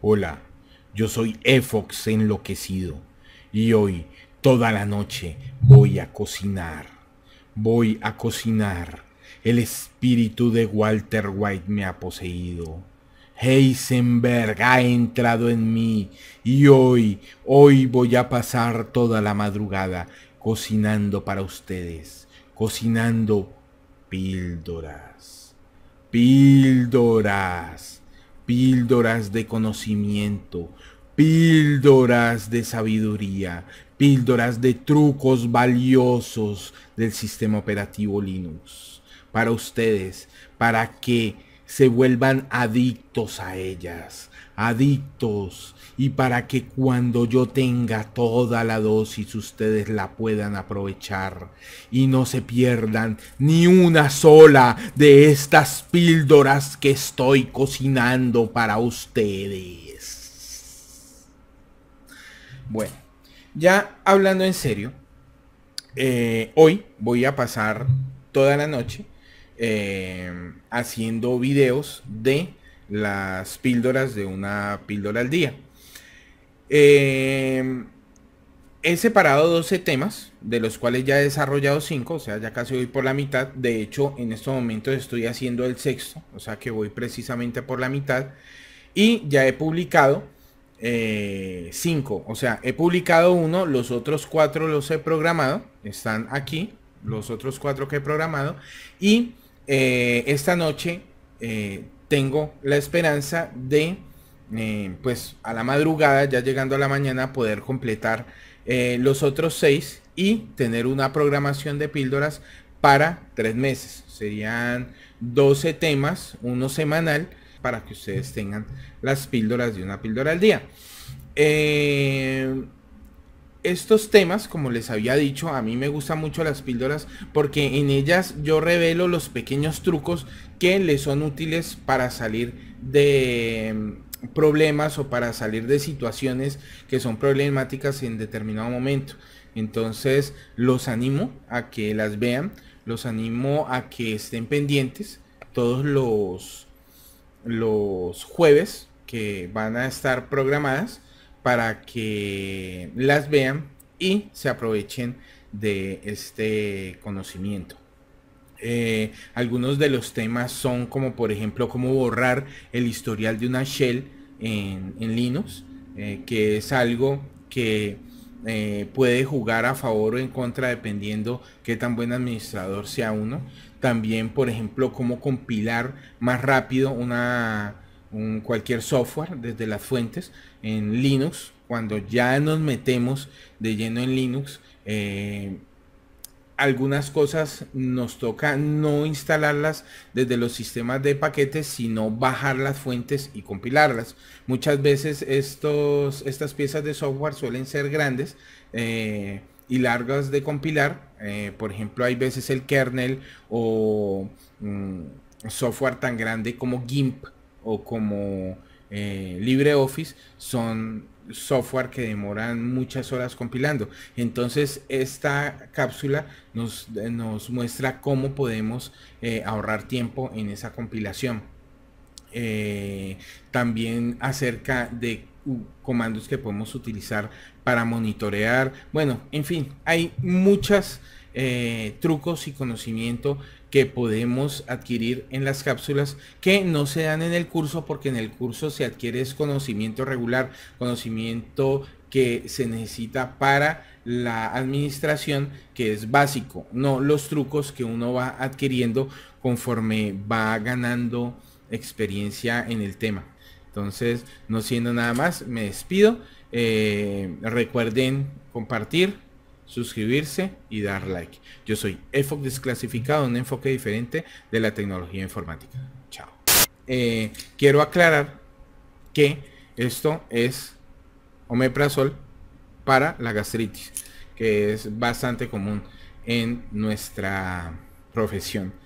Hola, yo soy Efox enloquecido y hoy, toda la noche, voy a cocinar. Voy a cocinar. El espíritu de Walter White me ha poseído. Heisenberg ha entrado en mí y hoy, hoy voy a pasar toda la madrugada cocinando para ustedes, cocinando píldoras, píldoras píldoras de conocimiento, píldoras de sabiduría, píldoras de trucos valiosos del sistema operativo Linux para ustedes, para que se vuelvan adictos a ellas, adictos, y para que cuando yo tenga toda la dosis ustedes la puedan aprovechar y no se pierdan ni una sola de estas píldoras que estoy cocinando para ustedes. Bueno, ya hablando en serio, eh, hoy voy a pasar toda la noche Em, haciendo videos de las píldoras de una píldora al día. Em, he separado 12 temas, de los cuales ya he desarrollado 5, o sea, ya casi voy por la mitad. De hecho, en estos momentos estoy haciendo el sexto, o sea que voy precisamente por la mitad. Y ya he publicado 5, eh, o sea, he publicado uno, los otros 4 los he programado, están aquí, los otros 4 que he programado. Y eh, esta noche eh, tengo la esperanza de, eh, pues a la madrugada, ya llegando a la mañana, poder completar los otros seis y tener una programación de píldoras para tres meses. Serían 12 temas, uno semanal, para que ustedes tengan las píldoras de una píldora al día estos temas, como les había dicho, a mí me gustan mucho las píldoras porque en ellas yo revelo los pequeños trucos que les son útiles para salir de mm, problemas o para salir de situaciones que son problemáticas en determinado momento. Entonces los animo a que las vean, los animo a que estén pendientes todos los, los jueves que van a estar programadas para que las vean y se aprovechen de este conocimiento. Eh, algunos de los temas son como por ejemplo cómo borrar el historial de una shell en, Linux, eh, que es algo que eh, puede jugar a favor o en contra dependiendo qué tan buen administrador sea uno. También por ejemplo cómo compilar más rápido una un, cualquier software desde las fuentes en Linux. Cuando ya nos metemos de lleno en Linux, eh, algunas cosas nos toca no instalarlas desde los sistemas de paquetes, sino bajar las fuentes y compilarlas. Muchas veces estos, estas piezas de software suelen ser grandes eh, y largas de compilar. Eh, por ejemplo, hay veces el kernel o mm, software tan grande como GIMP o como eh, LibreOffice son software que demoran muchas horas compilando. Entonces esta cápsula nos, nos muestra cómo podemos eh, ahorrar tiempo en esa compilación. Eh, también acerca de comandos que podemos utilizar para monitorear. Bueno, en fin, hay muchas eh, trucos y conocimiento que podemos adquirir en las cápsulas que no se dan en el curso porque en el curso se adquiere conocimiento regular, conocimiento que se necesita para la administración que es básico, no los trucos que uno va adquiriendo conforme va ganando experiencia en el tema. Entonces, no siendo nada más, me despido. Eh, recuerden compartir, suscribirse y dar like. Yo soy EFOC Desclasificado, un enfoque diferente de la tecnología informática. Chao. Eh, quiero aclarar que esto es omeprazol para la gastritis, que es bastante común en nuestra profesión.